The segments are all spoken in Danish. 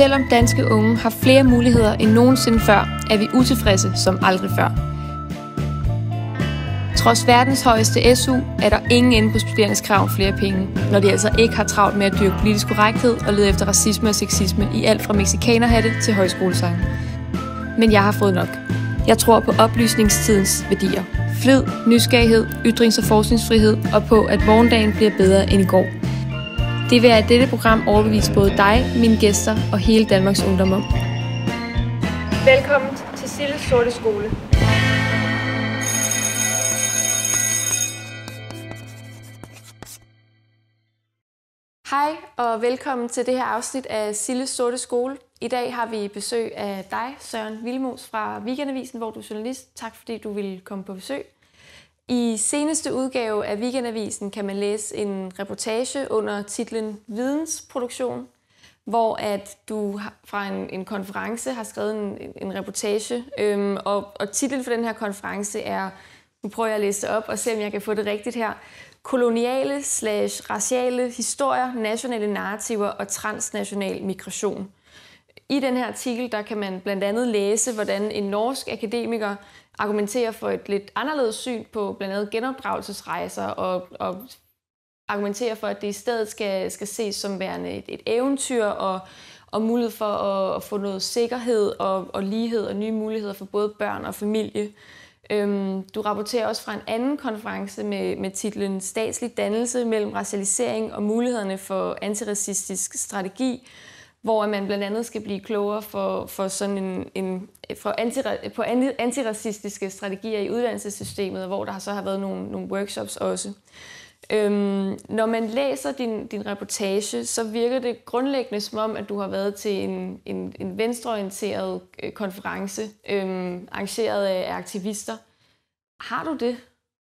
selvom danske unge har flere muligheder end nogensinde før, er vi utilfredse som aldrig før. Trods verdens højeste SU er der ingen ende på studerendes krav om flere penge, når de altså ikke har travlt med at dyrke politisk korrekthed og lede efter racisme og sexisme i alt fra mexikanerhatte til højskolesang. Men jeg har fået nok. Jeg tror på oplysningstidens værdier. Flid, nysgerrighed, ytrings- og forskningsfrihed og på, at morgendagen bliver bedre end i går. Det vil jeg i dette program overbevise både dig, mine gæster og hele Danmarks ungdom om. Velkommen til Silles Sorte Skole. Hej og velkommen til det her afsnit af Silles Sorte Skole. I dag har vi besøg af dig, Søren Vilmos fra Weekendavisen, hvor du er journalist. Tak fordi du ville komme på besøg. I seneste udgave af Weekendavisen kan man læse en reportage under titlen Vidensproduktion, hvor at du fra en, en konference har skrevet en, en reportage, øhm, og, og titlen for den her konference er, nu prøver jeg at læse op og se, om jeg kan få det rigtigt her, Koloniale slash raciale historier, nationale narrativer og transnational migration. I den her artikel, der kan man blandt andet læse, hvordan en norsk akademiker argumenterer for et lidt anderledes syn på blandt andet genopdragelsesrejser og, og argumenterer for, at det i stedet skal, skal ses som værende et, et eventyr og, og mulighed for at, at få noget sikkerhed og, og lighed og nye muligheder for både børn og familie. Øhm, du rapporterer også fra en anden konference med, med titlen Statslig dannelse mellem racialisering og mulighederne for antiracistisk strategi, hvor man blandt andet skal blive klogere for, for sådan en, en for anti, på antiracistiske strategier i uddannelsessystemet, hvor der så har været nogle, nogle workshops også. Øhm, når man læser din, din reportage, så virker det grundlæggende som om, at du har været til en, en, en venstreorienteret øh, konference, øhm, arrangeret af aktivister. Har du det?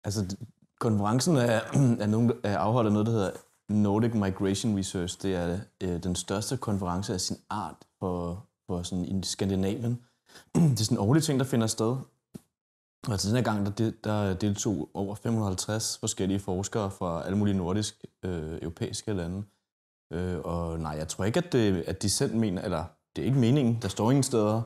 Altså, konferencen er, er, nogen, er afholdt af noget, der hedder Nordic Migration Research, det er øh, den største konference af sin art for, for sådan i Skandinavien. det er sådan en årlig ting, der finder sted. Og til den her gang, der, der deltog over 550 forskellige forskere fra alle mulige nordisk øh, europæiske lande. Øh, og nej, jeg tror ikke, at, det, at de selv mener, eller det er ikke meningen, der står ingen steder,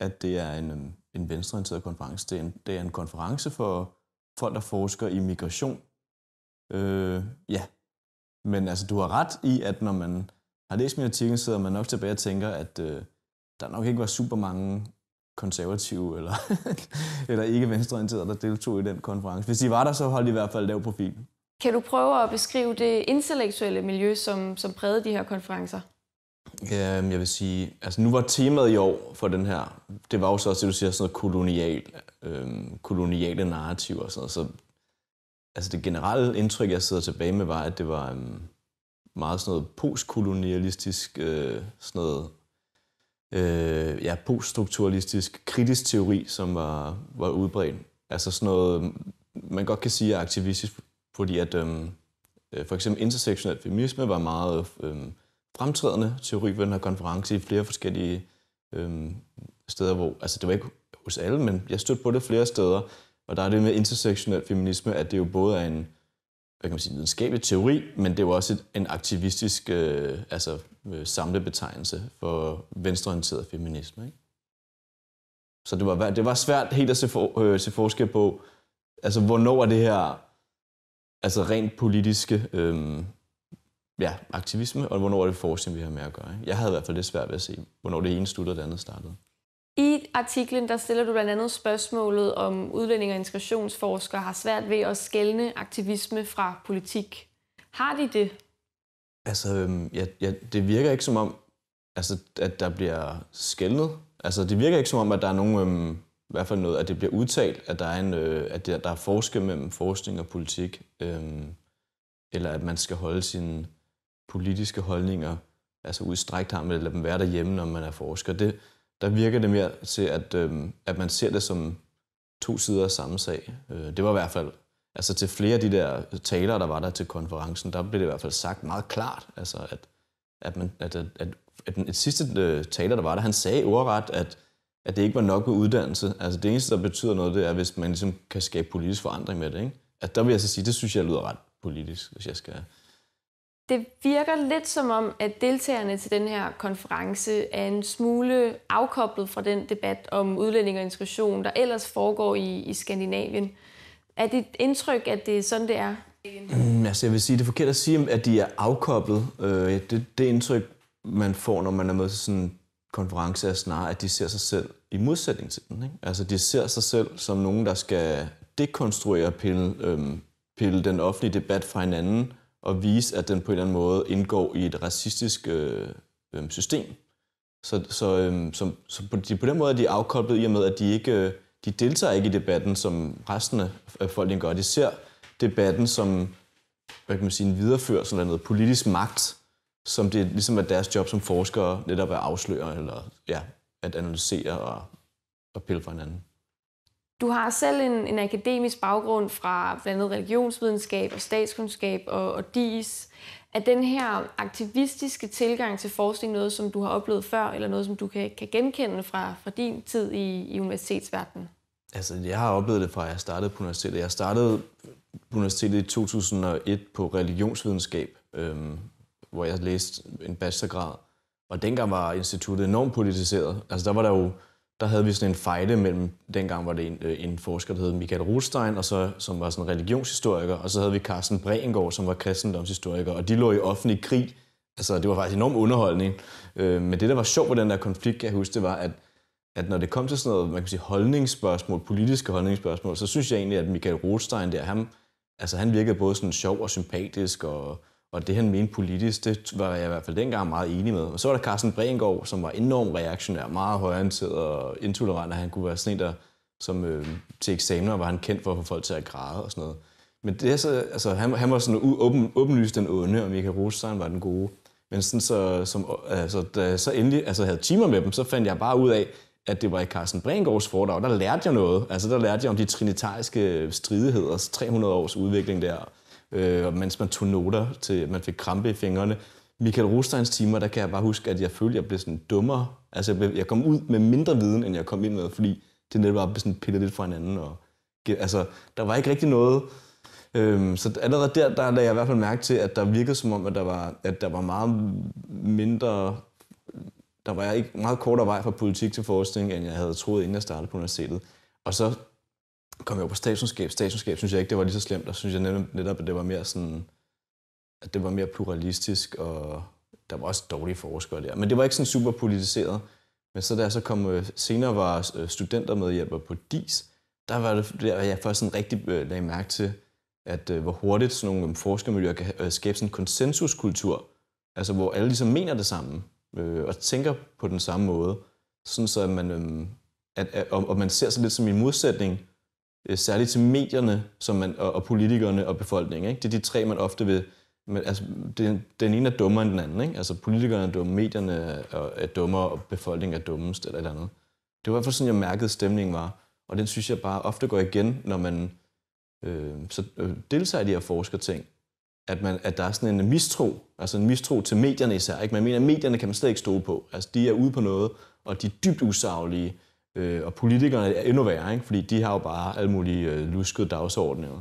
at det er en, øhm, en venstreorienteret konference. Det er en, det er en konference for folk, der forsker i migration. Øh, ja, men altså, du har ret i, at når man har læst min artikel, sidder man nok tilbage og tænker, at øh, der nok ikke var super mange konservative eller, eller ikke venstreorienterede, der deltog i den konference. Hvis de var der, så holdt de i hvert fald lav profil. Kan du prøve at beskrive det intellektuelle miljø, som, som prægede de her konferencer? Øhm, jeg vil sige, altså nu var temaet i år for den her, det var jo så også det, du siger, sådan noget kolonial, øhm, koloniale narrativer og sådan noget, så altså det generelle indtryk, jeg sidder tilbage med, var, at det var um, meget sådan noget postkolonialistisk, øh, sådan noget, øh, ja, poststrukturalistisk kritisk teori, som var, var udbredt. Altså sådan noget, man godt kan sige er aktivistisk, fordi at øhm, øh, for eksempel intersektionel feminisme var meget øh, fremtrædende teori ved den her konference i flere forskellige øh, steder, hvor, altså det var ikke hos alle, men jeg stødte på det flere steder, og der er det med intersektionel feminisme, at det jo både er en hvad kan man sige, videnskabelig teori, men det er jo også et, en aktivistisk øh, altså, øh, samlebetegnelse for venstreorienteret feminisme. Ikke? Så det var, det var svært helt at se, for, øh, se forskel på, altså hvornår er det her altså rent politiske øh, ja, aktivisme, og hvornår er det forskning, vi har med at gøre. Ikke? Jeg havde i hvert fald lidt svært ved at se, hvornår det ene sluttede og det andet startede. I artiklen der stiller du blandt andet spørgsmålet, om udlænding og integrationsforskere har svært ved at skælne aktivisme fra politik. Har de det? Altså, øhm, ja, ja, det virker ikke som om, altså, at der bliver skældnet. Altså, det virker ikke som om, at der er nogen, øhm, i hvert fald noget, at det bliver udtalt, at der er, en, øh, at der, der er forskel mellem forskning og politik, øhm, eller at man skal holde sine politiske holdninger altså udstrækt ham, eller lade dem være derhjemme, når man er forsker. Det, der virker det mere til, at, øh, at man ser det som to sider af samme sag. Øh, det var i hvert fald, altså til flere af de der talere, der var der til konferencen, der blev det i hvert fald sagt meget klart, altså at, at, man, at, at, at, at den, et sidste øh, taler, der var der, han sagde ordret, at, at det ikke var nok med uddannelse. Altså det eneste, der betyder noget, det er, hvis man ligesom kan skabe politisk forandring med det. Ikke? At der vil jeg så sige, det synes jeg lyder ret politisk, hvis jeg skal det virker lidt som om, at deltagerne til den her konference er en smule afkoblet fra den debat om udlænding og integration, der ellers foregår i, i Skandinavien. Er dit indtryk, at det er sådan, det er? Mm, altså jeg vil sige, det er forkert at sige, at de er afkoblet. Øh, det, det indtryk, man får, når man er med til sådan en konference, er snarere, at de ser sig selv i modsætning til den. Ikke? Altså de ser sig selv som nogen, der skal dekonstruere og pille, øh, pille den offentlige debat fra hinanden, og vise, at den på en eller anden måde indgår i et racistisk øh, øh, system. Så, så, øh, så, så på, de, på den måde er de afkoblet i og med, at de ikke øh, de deltager ikke i debatten, som resten af folket gør. De ser debatten som hvad kan man sige, en videreførelse af noget politisk magt, som det ligesom er deres job som forskere netop at afsløre eller ja, at analysere og, og pille for hinanden. Du har selv en, en akademisk baggrund fra blandt andet religionsvidenskab og statskundskab og, og DIS. Er den her aktivistiske tilgang til forskning noget, som du har oplevet før, eller noget, som du kan, kan genkende fra, fra din tid i, i universitetsverdenen? Altså, jeg har oplevet det fra, at jeg startede på universitetet. Jeg startede på universitetet i 2001 på religionsvidenskab, øhm, hvor jeg læste en bachelorgrad. Og dengang var instituttet enormt politiseret. Altså, der var der jo der havde vi sådan en fejde mellem, dengang var det en, øh, en forsker, der hed Michael Rothstein, og så, som var sådan religionshistoriker, og så havde vi Carsten Brengård, som var kristendomshistoriker, og de lå i offentlig krig. Altså, det var faktisk enorm underholdning. Øh, men det, der var sjovt på den der konflikt, kan jeg huske, det var, at, at når det kom til sådan noget, man kan sige, holdningsspørgsmål, politiske holdningsspørgsmål, så synes jeg egentlig, at Michael Rothstein der, han, altså, han virkede både sådan sjov og sympatisk, og og det, han mente politisk, det var jeg i hvert fald dengang meget enig med. Og så var der Carsten Brengård, som var enormt reaktionær, meget højorienteret og intolerant, og han kunne være sådan en, der som, øh, til eksamener var han kendt for at få folk til at græde og sådan noget. Men det er så, altså, han, han var sådan åben, åbenlyst den onde, og Michael Rosenstein var den gode. Men sådan så, som, altså, da så endelig altså, havde timer med dem, så fandt jeg bare ud af, at det var i Carsten Brengårds foredrag. Der lærte jeg noget. Altså, der lærte jeg om de trinitariske stridigheder, 300 altså, års udvikling der øh, mens man tog noter til, man fik krampe i fingrene. Michael Rosteins timer, der kan jeg bare huske, at jeg følte, at jeg blev sådan dummere. Altså, jeg, blev, jeg kom ud med mindre viden, end jeg kom ind med, fordi det netop bare blev sådan pillet lidt fra hinanden. Og, altså, der var ikke rigtig noget... Øhm, så allerede der, der lagde jeg i hvert fald mærke til, at der virkede som om, at der var, at der var meget mindre... Der var ikke meget kortere vej fra politik til forskning, end jeg havde troet, inden jeg startede på universitetet. Og så kom jeg over på statsundskab. Statsundskab synes jeg ikke, det var lige så slemt, Der synes jeg netop, netop at det var mere sådan, at det var mere pluralistisk, og der var også dårlige forskere der. Men det var ikke sådan super politiseret. Men så da jeg så kom øh, senere var studenter øh, studentermedhjælper på DIS, der var det, der jeg først sådan rigtig øh, lagde mærke til, at hvor hurtigt sådan nogle øhm, forskermiljøer kan skabe sådan en konsensuskultur, altså hvor alle ligesom mener det samme, og tænker på den samme måde, sådan så at man, øhm, at, at, at, og, man ser sig lidt som en modsætning Øh, særligt til medierne som man, og, og politikerne og befolkningen. Ikke? Det er de tre, man ofte vil... Men, altså, den, den ene er dummere end den anden. Ikke? Altså politikerne er dumme, medierne er, er dummere, og befolkningen er dummest eller et eller andet. Det var i hvert fald sådan, jeg mærkede, stemningen var. Og den synes jeg bare ofte går igen, når man øh, så øh, deltager i de her forskerting. At, man, at der er sådan en mistro, altså en mistro til medierne især. Ikke? Man mener, at medierne kan man slet ikke stole på. Altså, de er ude på noget, og de er dybt usaglige Øh, og politikerne er endnu værre, ikke? fordi de har jo bare alle mulige øh, luskede dagsordninger.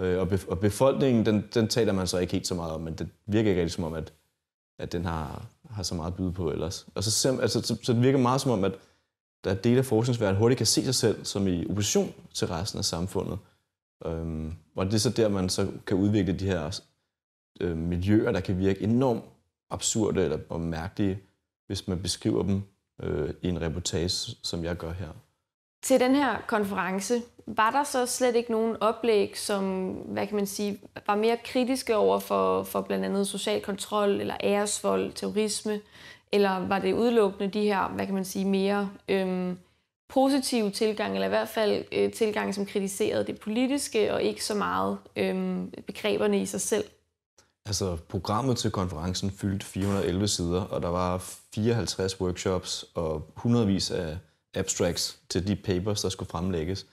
Øh, og, og befolkningen, den, den taler man så ikke helt så meget om, men det virker ikke rigtig som om, at, at den har, har så meget at byde på ellers. Og så, sim, altså, så, så det virker meget som om, at der er dele af forskningsverdenen hurtigt kan se sig selv som i opposition til resten af samfundet. Øhm, og det er så der, man så kan udvikle de her øh, miljøer, der kan virke enormt absurde eller mærkelige, hvis man beskriver dem øh, i en reportage, som jeg gør her. Til den her konference, var der så slet ikke nogen oplæg, som hvad kan man sige, var mere kritiske over for, for blandt andet social kontrol eller æresvold, terrorisme, eller var det udelukkende de her, hvad kan man sige, mere øhm, positive tilgang, eller i hvert fald øh, tilgang, som kritiserede det politiske, og ikke så meget øhm, begreberne i sig selv? altså programmet til konferencen fyldte 411 sider, og der var 54 workshops og hundredvis af abstracts til de papers, der skulle fremlægges.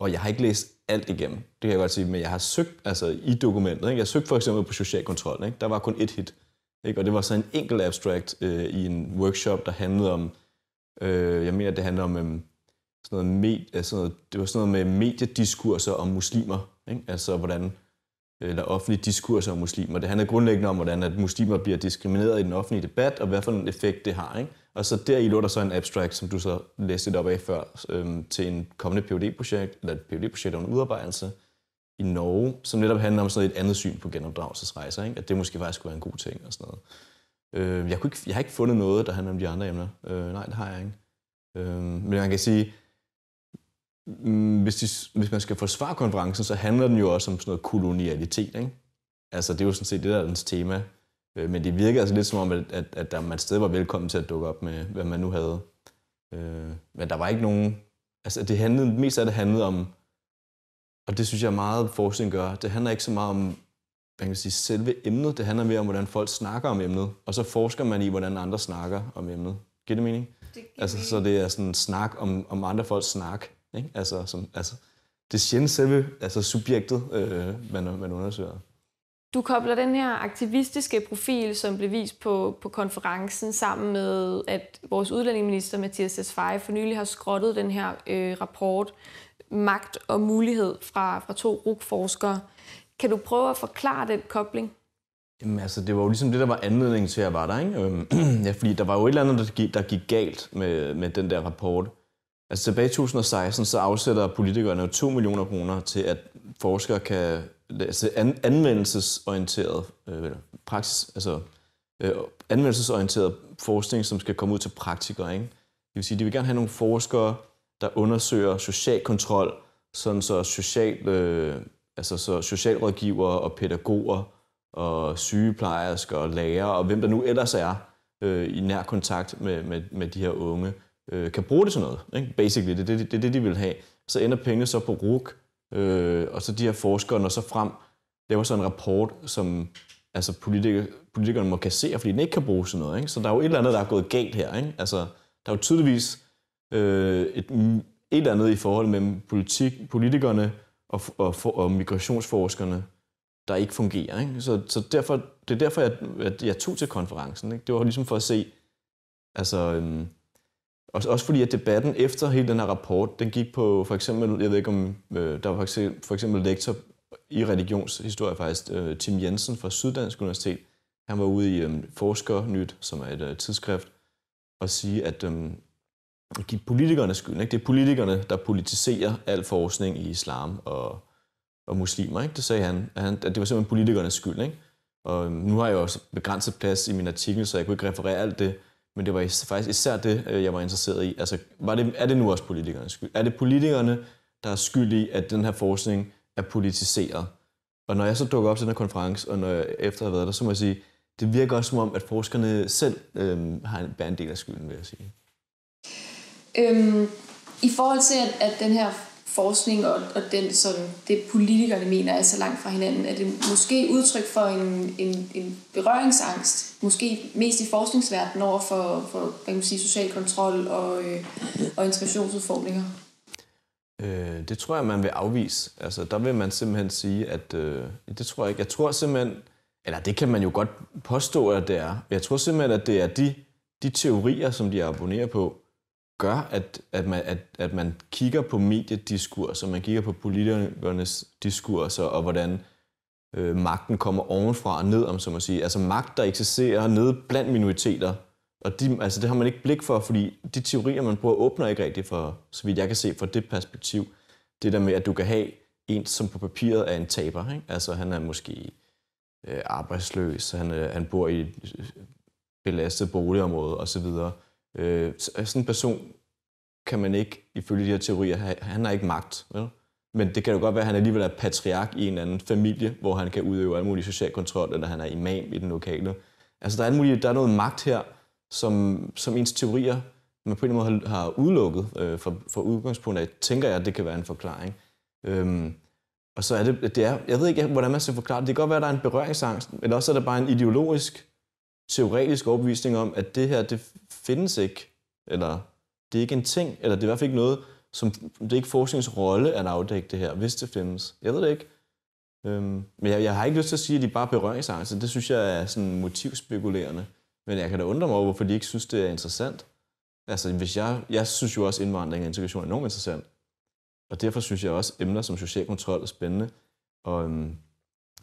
Og jeg har ikke læst alt igennem, det kan jeg godt sige, men jeg har søgt altså, i dokumentet. Ikke? Jeg søgte for eksempel på social kontrol, ikke? der var kun et hit. Ikke? Og det var så en enkelt abstract øh, i en workshop, der handlede om, øh, jeg mener, det handler om øh, sådan noget med, altså, det var sådan noget med mediediskurser om muslimer. Ikke? Altså hvordan Øh, eller offentlig diskurs om muslimer. Det handler grundlæggende om, hvordan at muslimer bliver diskrimineret i den offentlige debat, og hvad for en effekt det har. Ikke? Og så der i lå der så en abstract, som du så læste lidt op af før, øhm, til en kommende phd projekt eller et phd projekt under udarbejdelse i Norge, som netop handler om sådan et andet syn på genopdragelsesrejser, ikke? at det måske faktisk kunne være en god ting og sådan noget. Øh, jeg, kunne ikke, jeg har ikke fundet noget, der handler om de andre emner. Øh, nej, det har jeg ikke. Øh, men man kan sige, Mm, hvis, de, hvis man skal forsvare konferencen, så handler den jo også om sådan noget kolonialitet. Ikke? Altså, det er jo sådan set det, der er dens tema. Øh, men det virker altså lidt som om, at, at, at der, man stadig var velkommen til at dukke op med, hvad man nu havde. Øh, men der var ikke nogen... Altså, det handlede, mest af det handlede om, og det synes jeg meget forskning gør, det handler ikke så meget om, man kan sige, selve emnet, det handler mere om, hvordan folk snakker om emnet, og så forsker man i, hvordan andre snakker om emnet. Giver det mening? Det giver altså, så det er sådan snak om, om andre folks snak. Ikke? Altså, som, altså, det er sjældent selve altså subjektet, øh, man, man undersøger. Du kobler den her aktivistiske profil, som blev vist på, på konferencen, sammen med, at vores udlændingeminister Mathias Tesfaye for nylig har skrottet den her øh, rapport, Magt og Mulighed, fra, fra to RUG-forskere. Kan du prøve at forklare den kobling? Jamen altså, det var jo ligesom det, der var anledningen til, at jeg var der, ikke? Øhm, ja, fordi der var jo et eller andet, der gik, der gik galt med, med den der rapport. Altså tilbage i 2016, så afsætter politikerne 2 millioner kroner til, at forskere kan altså an, anvendelsesorienteret øh, praksis, altså øh, anvendelsesorienteret forskning, som skal komme ud til praktikere. Ikke? Det vil sige, de vil gerne have nogle forskere, der undersøger social kontrol, sådan så, social, øh, altså så socialrådgivere og pædagoger og sygeplejersker og lærere og hvem der nu ellers er øh, i nær kontakt med, med, med de her unge, øh, kan bruge det til noget. Ikke? Basically, det er det, det, det, de vil have. Så ender pengene så på RUK, øh, og så de her forskere når så frem, laver så en rapport, som altså politik, politikerne må kassere, fordi den ikke kan bruges til noget. Ikke? Så der er jo et eller andet, der er gået galt her. Ikke? Altså, der er jo tydeligvis øh, et, et eller andet i forhold mellem politik, politikerne og, og, og, og migrationsforskerne, der ikke fungerer. Ikke? Så, så derfor, det er derfor, jeg, jeg, jeg tog til konferencen. Ikke? Det var ligesom for at se, altså, øh, og også fordi, at debatten efter hele den her rapport, den gik på for eksempel, jeg ved ikke om, øh, der var for eksempel, for eksempel lektor i religionshistorie faktisk, øh, Tim Jensen fra Syddansk Universitet, han var ude i øh, Forskernyt, som er et øh, tidsskrift, og sige, at øh, give politikerne skyld. Ikke? Det er politikerne, der politiserer al forskning i islam og, og muslimer. Ikke? Det sagde han, at, han, at det var simpelthen politikernes skyld. Ikke? Og øh, nu har jeg jo også begrænset plads i min artikel, så jeg kunne ikke referere alt det, men det var faktisk især det, øh, jeg var interesseret i. Altså, var det, er det nu også politikernes skyld? Er det politikerne, der er skyld i, at den her forskning er politiseret? Og når jeg så dukker op til den her konference, og når jeg efter har været der, så må jeg sige, det virker også som om, at forskerne selv øh, har en, bærer en del af skylden, vil jeg sige. Øhm, I forhold til, at, at den her forskning og, og den, sådan, det politikerne mener er så langt fra hinanden? Er det måske udtryk for en, en, en berøringsangst, måske mest i forskningsverdenen over for, for hvad kan man sige, social kontrol og, øh, og integrationsudfordringer? Øh, det tror jeg, man vil afvise. Altså, der vil man simpelthen sige, at øh, det tror jeg ikke. Jeg tror simpelthen, eller det kan man jo godt påstå, at det er. Jeg tror simpelthen, at det er de, de teorier, som de abonnerer på, gør, at, at, man, at, at man kigger på mediediskurs, og man kigger på politikernes diskurser, og hvordan øh, magten kommer ovenfra og ned, om så må sige. Altså magt, der eksisterer nede blandt minoriteter. Og de, altså, det har man ikke blik for, fordi de teorier, man bruger, åbner ikke rigtigt for, så vidt jeg kan se fra det perspektiv. Det der med, at du kan have en, som på papiret er en taber. Ikke? Altså han er måske øh, arbejdsløs, han, øh, han bor i et øh, belastet boligområde osv., Øh, øh, sådan en person kan man ikke, ifølge de her teorier, have, han har ikke magt. Vel? Men det kan jo godt være, at han alligevel er patriark i en anden familie, hvor han kan udøve al mulig social kontrol, eller han er imam i den lokale. Altså, der er, mulig, der er noget magt her, som, som ens teorier man på en måde har, har udelukket øh, fra, fra udgangspunktet af, tænker jeg, at det kan være en forklaring. Øhm, og så er det, det er, jeg ved ikke, hvordan man skal forklare det. Det kan godt være, at der er en berøringsangst, eller også er der bare en ideologisk, teoretisk overbevisning om, at det her, det findes ikke, eller det er ikke en ting, eller det er i hvert fald ikke noget, som, det er ikke forskningens rolle at afdække det her, hvis det findes. Jeg ved det ikke. Øhm, men jeg, jeg har ikke lyst til at sige, at de bare berøringsangst. Det synes jeg er sådan motivspekulerende. Men jeg kan da undre mig over, hvorfor de ikke synes, det er interessant. Altså, hvis jeg, jeg synes jo også, at indvandring og integration er enormt interessant. Og derfor synes jeg også, at emner som social kontrol er spændende. Og øhm,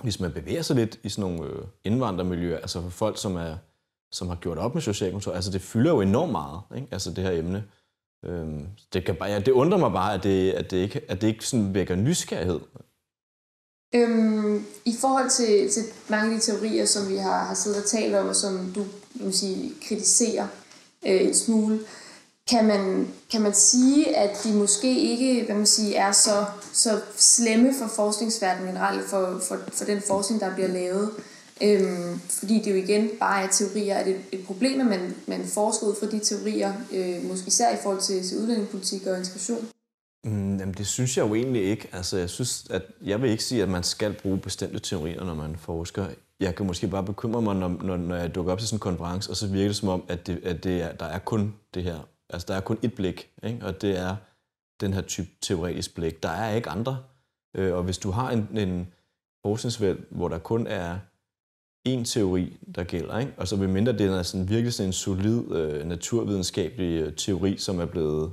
hvis man bevæger sig lidt i sådan nogle øh, indvandrermiljøer, altså for folk, som er som har gjort op med social Altså det fylder jo enormt meget, ikke? altså det her emne. Øhm, det, kan bare, ja, det undrer mig bare, at det, at det ikke, at det ikke sådan vækker nysgerrighed. Øhm, I forhold til, til mange af de teorier, som vi har, har siddet og talt om, og som du sige, kritiserer øh, en smule, kan man, kan man sige, at de måske ikke hvad man siger, er så, så slemme for forskningsverdenen generelt, for, for, for den forskning, der bliver lavet. Øhm, fordi det jo igen bare er teorier, at et, et problem, at man, man forsker ud fra de teorier, øh, måske især i forhold til, til udlændingepolitik og integration. Mm, jamen det synes jeg jo egentlig ikke. Altså jeg, synes, at jeg vil ikke sige, at man skal bruge bestemte teorier, når man forsker. Jeg kan måske bare bekymre mig, når, når, når jeg dukker op til sådan en konference, og så virker det som om, at, det, at det er, der er kun det her. Altså der er kun et blik, ikke? og det er den her type teoretisk blik. Der er ikke andre. Øh, og hvis du har en, en forskningsfelt, hvor der kun er en teori, der gælder. Ikke? Og så vil mindre det er sådan, virkelig sådan en solid øh, naturvidenskabelig øh, teori, som er blevet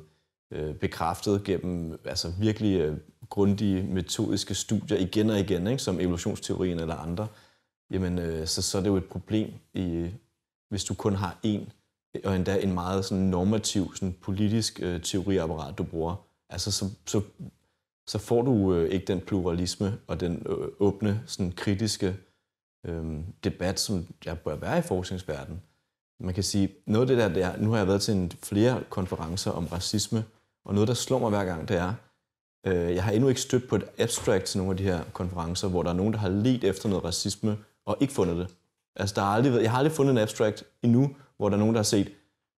øh, bekræftet gennem altså virkelig øh, grundige metodiske studier igen og igen, ikke? som evolutionsteorien eller andre, jamen øh, så, så er det jo et problem, i, hvis du kun har en og endda en meget sådan normativ sådan politisk øh, teoriapparat, du bruger. Altså så, så, så får du øh, ikke den pluralisme og den øh, åbne, sådan kritiske øh, debat, som der bør være i forskningsverdenen. Man kan sige, noget af det der, det er, nu har jeg været til en, flere konferencer om racisme, og noget, der slår mig hver gang, det er, øh, jeg har endnu ikke stødt på et abstract til nogle af de her konferencer, hvor der er nogen, der har let efter noget racisme og ikke fundet det. Altså, der har aldrig, jeg har aldrig fundet en abstract endnu, hvor der er nogen, der har set,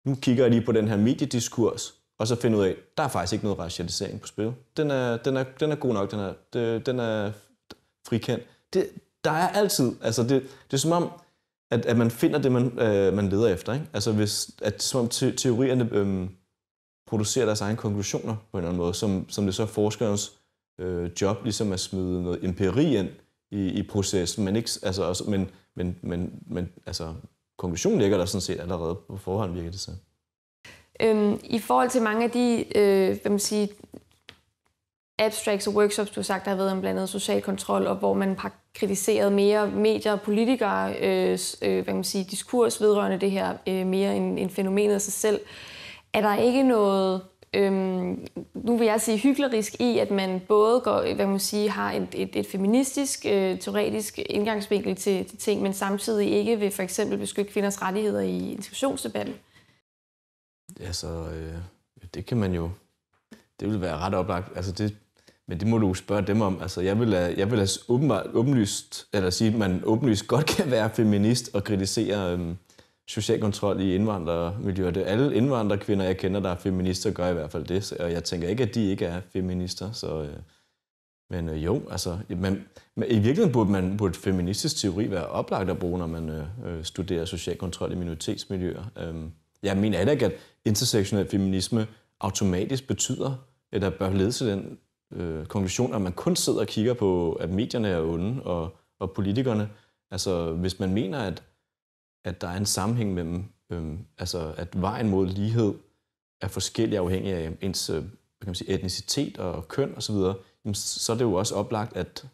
nu kigger jeg lige på den her mediediskurs, og så finder ud af, der er faktisk ikke noget racialisering på spil. Den er, den er, den er god nok, den er, den er frikendt. Det, der er altid, altså det, det er som om, at, at man finder det, man, øh, man leder efter. Ikke? Altså hvis, at som om te, teorierne øh, producerer deres egne konklusioner på en eller anden måde, som, som det så er forskerens øh, job ligesom at smide noget empiri ind i, i processen, men, ikke, altså, også, altså, men, men, men, men altså, konklusionen ligger der sådan set allerede på forhånd, virker det så. Øhm, I forhold til mange af de øh, hvad man siger, abstracts og workshops, du har sagt, der har været om blandt andet social kontrol, og hvor man har kritiseret mere medier og politikere, øh, øh, hvad kan man sige, diskurs vedrørende det her, øh, mere end, end fænomenet sig selv. Er der ikke noget, øh, nu vil jeg sige hyklerisk i, at man både går, hvad kan man sige, har et, et, et feministisk, øh, teoretisk indgangsvinkel til, til ting, men samtidig ikke vil for eksempel beskytte kvinders rettigheder i integrationsdebatten? Altså, øh, det kan man jo det vil være ret oplagt. Altså det men det må du spørge dem om. Altså, jeg vil, jeg vil altså åbenbart, åbenlyst, eller sige, at man åbenlyst godt kan være feminist og kritisere øhm, social kontrol i indvandrermiljøer. Det alle indvandrerkvinder, jeg kender, der er feminister, gør i hvert fald det. Så, og jeg tænker ikke, at de ikke er feminister. Så, øh, men øh, jo, altså, man, man, i virkeligheden burde, man, burde feministisk teori være oplagt at bruge, når man øh, øh studerer social kontrol i minoritetsmiljøer. Øh, jeg mener heller ikke, at intersektionel feminisme automatisk betyder, der bør lede til den øh, konklusion, at man kun sidder og kigger på, at medierne er onde og, og politikerne. Altså, hvis man mener, at, at der er en sammenhæng mellem, øh, altså, at vejen mod lighed er forskellig afhængig af ens øh, kan man sige, etnicitet og køn osv., jamen, så er det jo også oplagt, at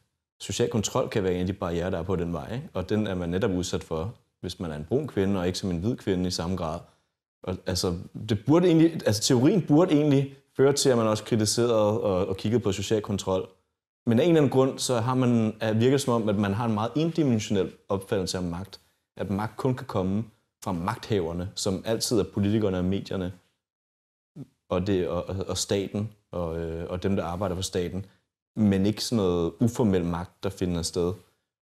social kontrol kan være en af de barriere, der er på den vej. Ikke? Og den er man netop udsat for, hvis man er en brun kvinde, og ikke som en hvid kvinde i samme grad. Og, altså, det burde egentlig, altså, teorien burde egentlig fører til, at man også kritiserede og, og kiggede på social kontrol. Men af en eller anden grund, så har man, virker det som om, at man har en meget indimensionel opfattelse af magt. At magt kun kan komme fra magthaverne, som altid er politikerne og medierne og, det, og, og staten og, øh, og dem, der arbejder for staten, men ikke sådan noget uformel magt, der finder sted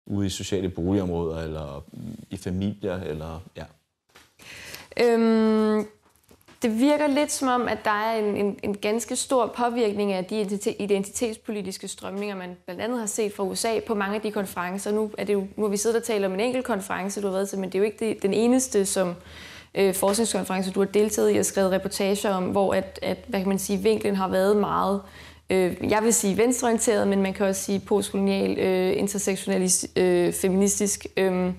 ude i sociale boligområder eller i familier. Eller, ja. Øhm, det virker lidt som om, at der er en, en, en ganske stor påvirkning af de identitetspolitiske strømninger, man blandt andet har set fra USA på mange af de konferencer. Nu er det jo, nu har vi siddet og talt om en enkelt konference, du har været til, men det er jo ikke det, den eneste, som øh, forskningskonference, du har deltaget i og skrevet reportager om, hvor at, at, hvad kan man sige, vinklen har været meget øh, jeg vil sige venstreorienteret, men man kan også sige postkolonial, øh, intersektionalist, øh, feministisk. Øh,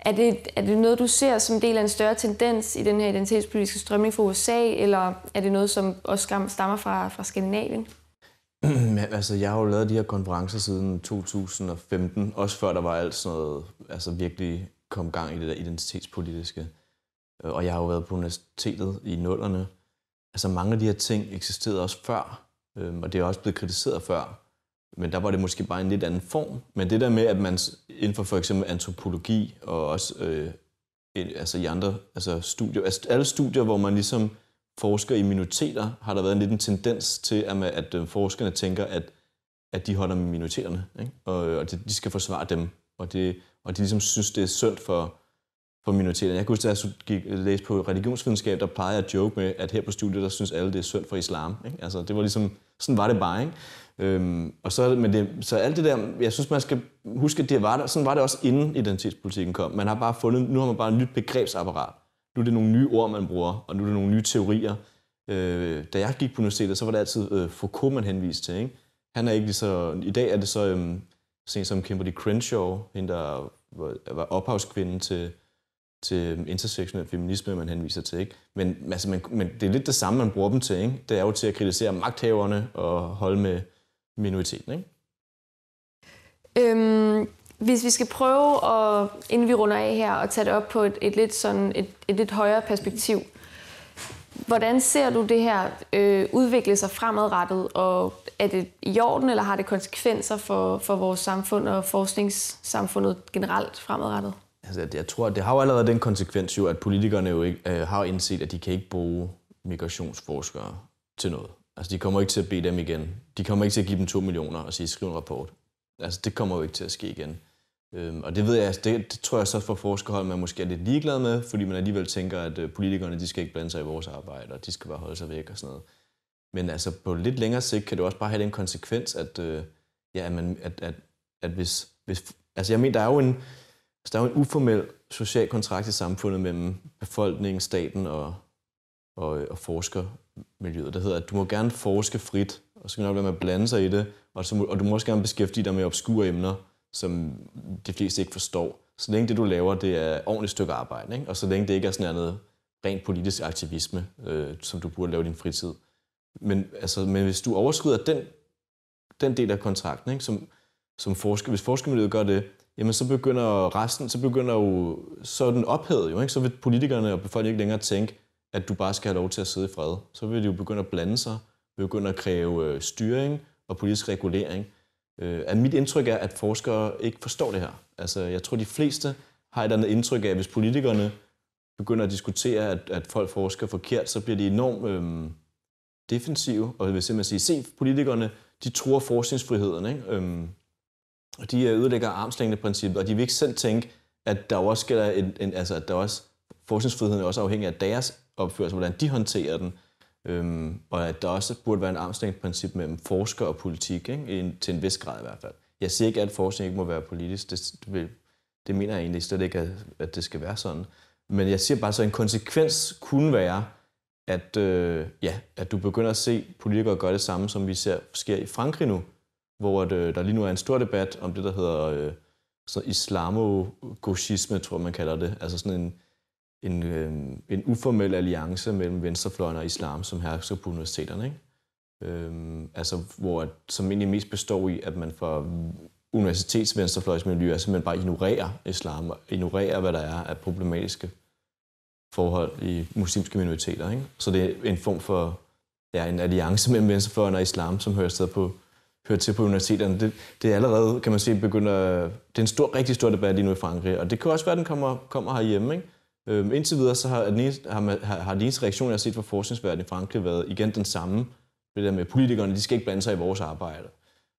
er det, er det noget, du ser som del af en større tendens i den her identitetspolitiske strømning fra USA, eller er det noget, som også stammer fra, fra Skandinavien? altså, jeg har jo lavet de her konferencer siden 2015, også før der var alt sådan noget, altså virkelig kom gang i det der identitetspolitiske. Øh, og jeg har jo været på universitetet i nullerne. Altså mange af de her ting eksisterede også før, øhm, og det er også blevet kritiseret før men der var det måske bare en lidt anden form. Men det der med, at man inden for for eksempel antropologi og også øh, altså i andre altså studier, altså alle studier, hvor man ligesom forsker i minoriteter, har der været en lidt en tendens til, at, man, at øh, forskerne tænker, at, at de holder med minoriteterne, ikke? og, og de, de skal forsvare dem, og, det, og de ligesom synes, det er synd for, for minoriteterne. Jeg kunne huske, da jeg gik, læste på religionsvidenskab, der plejede jeg at joke med, at her på studiet, der synes alle, det er synd for islam. Ikke? Altså, det var ligesom, sådan var det bare. Ikke? Øhm, og så, men det, så alt det der, jeg synes, man skal huske, at det var der, sådan var det også inden identitetspolitikken kom. Man har bare fundet, nu har man bare et nyt begrebsapparat. Nu er det nogle nye ord, man bruger, og nu er det nogle nye teorier. Øh, da jeg gik på universitetet, så var det altid øh, Foucault, man henviste til. Ikke? Han er ikke lige så... I dag er det så øhm, sådan som Kimberly Crenshaw, hende der var, var ophavskvinden til, til intersektionel feminisme, man henviser til. Ikke? Men, altså, man, men det er lidt det samme, man bruger dem til. Ikke? Det er jo til at kritisere magthaverne og holde med minoriteten. Ikke? Øhm, hvis vi skal prøve, at, inden vi runder af her, at tage det op på et, et, lidt, sådan, et, et lidt højere perspektiv. Hvordan ser du det her øh, udvikle sig fremadrettet, og er det i orden, eller har det konsekvenser for, for vores samfund og forskningssamfundet generelt fremadrettet? Altså, jeg tror, det har jo allerede den konsekvens jo, at politikerne jo ikke, øh, har indset, at de kan ikke bruge migrationsforskere til noget. Altså, de kommer ikke til at bede dem igen. De kommer ikke til at give dem 2 millioner og sige, skriv en rapport. Altså, det kommer jo ikke til at ske igen. Øhm, og det ved jeg, det, det tror jeg så for forskerhold, man måske er lidt ligeglad med, fordi man alligevel tænker, at øh, politikerne, de skal ikke blande sig i vores arbejde, og de skal bare holde sig væk og sådan noget. Men altså, på lidt længere sigt kan det også bare have den konsekvens, at, øh, ja, at, man, at, at, at hvis, hvis... Altså, jeg mener, der er jo en, altså, der er jo en uformel social kontrakt i samfundet mellem befolkningen, staten og, og, øh, og forsker, miljøet, der hedder, at du må gerne forske frit, og så kan du nok være med at blande sig i det, og, så, og du må også gerne beskæftige dig med obskure emner, som de fleste ikke forstår. Så længe det, du laver, det er ordentligt stykke arbejde, ikke? og så længe det ikke er sådan noget rent politisk aktivisme, øh, som du burde lave i din fritid. Men, altså, men hvis du overskrider den, den del af kontrakten, ikke? som, som forsker, hvis forskermiljøet gør det, jamen så begynder resten, så begynder jo, så er den ophedet jo, ikke? så vil politikerne og befolkningen ikke længere tænke, at du bare skal have lov til at sidde i fred. Så vil de jo begynde at blande sig, vil begynde at kræve øh, styring og politisk regulering. Øh, at mit indtryk er, at forskere ikke forstår det her. Altså, jeg tror, de fleste har et andet indtryk af, at hvis politikerne begynder at diskutere, at, at folk forsker forkert, så bliver de enormt øh, defensive, og vil simpelthen sige, se, politikerne, de tror forskningsfriheden, ikke? Øh, og de øh, ødelægger armslængdeprincippet, og de vil ikke selv tænke, at der også, gælder en, en, altså, at der også forskningsfriheden er også afhængig af deres opførsel, hvordan de håndterer den, øhm, og at der også burde være en armslængdeprincip mellem forsker og politik, ikke? til en vis grad i hvert fald. Jeg siger ikke, at forskning ikke må være politisk. Det, det, det mener jeg egentlig slet ikke, at, at det skal være sådan. Men jeg siger bare, så en konsekvens kunne være, at, øh, ja, at du begynder at se politikere gøre det samme, som vi ser sker i Frankrig nu, hvor det, der lige nu er en stor debat om det, der hedder øh, så islamo-gauchisme, tror man kalder det. Altså sådan en, en, øh, en uformel alliance mellem venstrefløjen og islam, som hersker på universiteterne. Ikke? Øhm, altså, hvor som egentlig mest består i, at man fra universitetsvenstrefløjsmiljøer simpelthen bare ignorerer islam og ignorerer, hvad der er af problematiske forhold i muslimske minoriteter. Ikke? Så det er en form for ja, en alliance mellem venstrefløjen og islam, som hører, sted på, hører til på universiteterne. Det, det er allerede, kan man sige, begynder... Det er en stor, rigtig stor debat lige nu i Frankrig, og det kan også være, at den kommer, kommer herhjemme. Ikke? Øhm, indtil videre så har, den eneste, har, man, har, har den eneste reaktioner, jeg har set fra forskningsverdenen i Frankrig, været igen den samme. Det der med, politikerne de skal ikke blande sig i vores arbejde.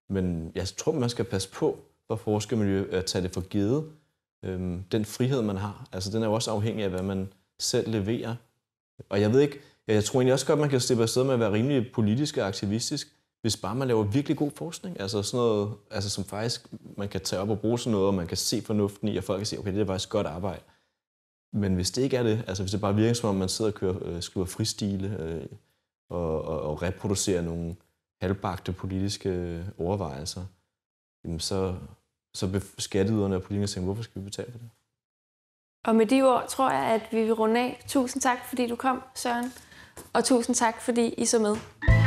Men jeg tror, man skal passe på for forskermiljø at tage det for givet. Øhm, den frihed, man har, altså, den er jo også afhængig af, hvad man selv leverer. Og jeg ved ikke, jeg tror egentlig også godt, man kan slippe afsted med at være rimelig politisk og aktivistisk, hvis bare man laver virkelig god forskning. Altså sådan noget, altså som faktisk man kan tage op og bruge sådan noget, og man kan se fornuften i, og folk kan se, okay, det er faktisk godt arbejde. Men hvis det ikke er det, altså hvis det bare virker som om, man sidder og kører, øh, skriver fristile øh, og, og, og reproducerer nogle halvbagte politiske øh, overvejelser, jamen så, så skatteyderne og politikerne tænke, hvorfor skal vi betale for det? Og med de ord tror jeg, at vi vil runde af. Tusind tak, fordi du kom, Søren. Og tusind tak, fordi I så med.